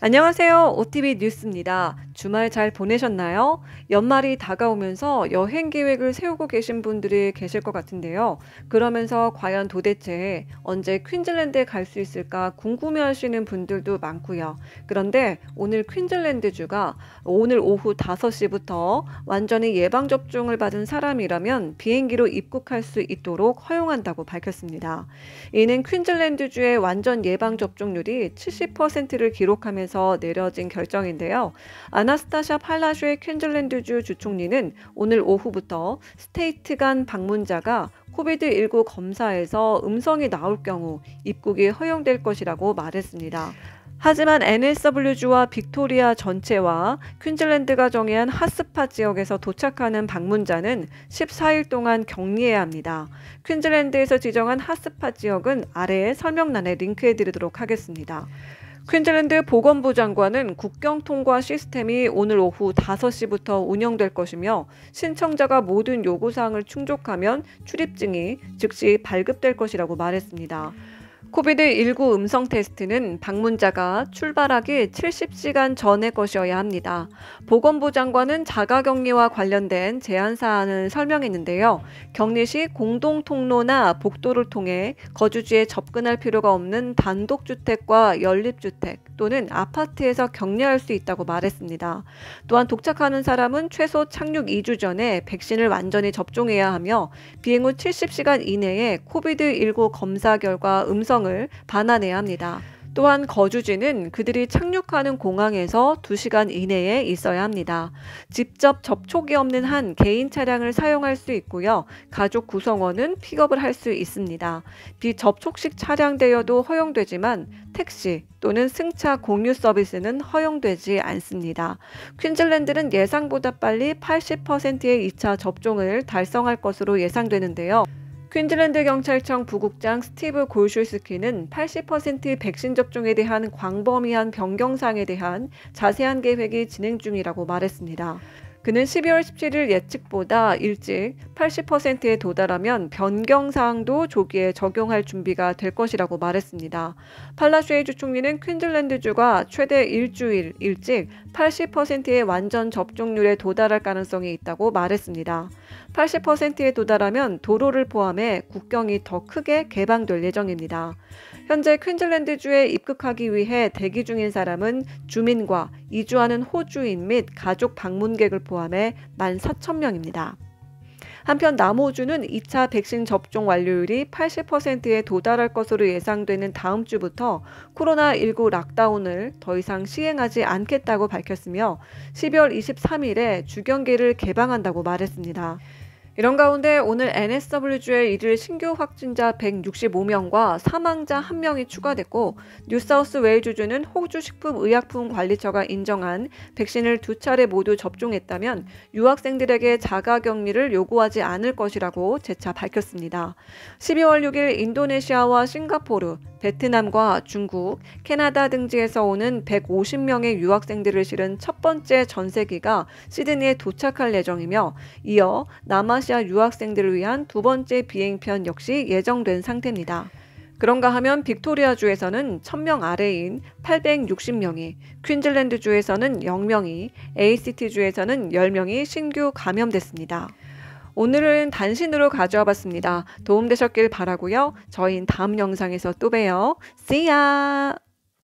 안녕하세요. OTV 뉴스입니다. 주말 잘 보내셨나요? 연말이 다가오면서 여행 계획을 세우고 계신 분들이 계실 것 같은데요. 그러면서 과연 도대체 언제 퀸즐랜드에 갈 수 있을까 궁금해 하시는 분들도 많고요. 그런데 오늘 퀸즐랜드주가 오늘 오후 5시부터 완전히 예방접종을 받은 사람이라면 비행기로 입국할 수 있도록 허용한다고 밝혔습니다. 이는 퀸즐랜드주의 완전 예방접종률이 70%를 기록하면서 논의서 내려진 결정인데요. 아나스타샤 팔라주의 퀸즐랜드주 주총리는 오늘 오후부터 스테이트 간 방문자가 코비드19 검사에서 음성이 나올 경우 입국이 허용될 것이라고 말했습니다. 하지만 NSW주와 빅토리아 전체와 퀸즐랜드가 정의한 핫스팟 지역에서 도착하는 방문자는 14일 동안 격리해야 합니다. 퀸즐랜드에서 지정한 핫스팟 지역은 아래 설명란에 링크해 드리도록 하겠습니다. 퀸즐랜드 보건부 장관은 국경 통과 시스템이 오늘 오후 5시부터 운영될 것이며 신청자가 모든 요구사항을 충족하면 출입증이 즉시 발급될 것이라고 말했습니다. 코비드19 음성 테스트는 방문자가 출발하기 70시간 전에 것이어야 합니다. 보건부 장관은 자가 격리와 관련된 제한 사안을 설명했는데요. 격리 시 공동 통로나 복도를 통해 거주지에 접근할 필요가 없는 단독주택과 연립주택 또는 아파트에서 격리할 수 있다고 말했습니다. 또한 도착하는 사람은 최소 착륙 2주 전에 백신을 완전히 접종해야 하며 비행 후 70시간 이내에 코비드19 검사 결과 음성 규정을 반환해야 합니다. 또한 거주지는 그들이 착륙하는 공항에서 2시간 이내에 있어야 합니다. 직접 접촉이 없는 한 개인 차량을 사용할 수 있고요. 가족 구성원은 픽업을 할 수 있습니다. 비접촉식 차량 대여도 허용되지만 택시 또는 승차 공유 서비스는 허용되지 않습니다. 퀸즐랜드는 예상보다 빨리 80%의 2차 접종을 달성할 것으로 예상되는데요. 퀸즐랜드 경찰청 부국장 스티브 골슐스키는 80% 백신 접종에 대한 광범위한 변경사항에 대한 자세한 계획이 진행 중이라고 말했습니다. 그는 12월 17일 예측보다 일찍 80%에 도달하면 변경 사항도 조기에 적용할 준비가 될 것이라고 말했습니다. 팔라슈에주 총리는 퀸즐랜드주가 최대 일주일 일찍 80%의 완전 접종률에 도달할 가능성이 있다고 말했습니다. 80%에 도달하면 도로를 포함해 국경이 더 크게 개방될 예정입니다. 현재 퀸즐랜드주에 입국하기 위해 대기 중인 사람은 주민과 이주하는 호주인 및 가족 방문객을 포함해 14,000명입니다. 한편 남호주는 2차 백신 접종 완료율이 80%에 도달할 것으로 예상되는 다음 주부터 코로나19 락다운을 더 이상 시행하지 않겠다고 밝혔으며 12월 23일에 주경기를 개방한다고 말했습니다. 이런 가운데 오늘 n s w 주의 이를 신규 확진자 165명과 사망자 1명이 추가됐고 뉴사우스 웨일주주는 호주 식품의약품관리처가 인정한 백신을 두 차례 모두 접종했다면 유학생들에게 자가격리를 요구하지 않을 것이라고 재차 밝혔습니다. 12월 6일 인도네시아와 싱가포르, 베트남과 중국, 캐나다 등지에서 오는 150명의 유학생들을 실은 첫 번째 전세기가 시드니에 도착할 예정이며 이어 남아 아시아 유학생들을 위한 두 번째 비행편 역시 예정된 상태입니다. 그런가 하면 빅토리아주에서는 1000명 아래인 860명이, 퀸즐랜드주에서는 0명이, ACT주에서는 10명이 신규 감염됐습니다. 오늘은 단신으로 가져와 봤습니다. 도움되셨길 바라고요. 저희는 다음 영상에서 또 봬요. See ya!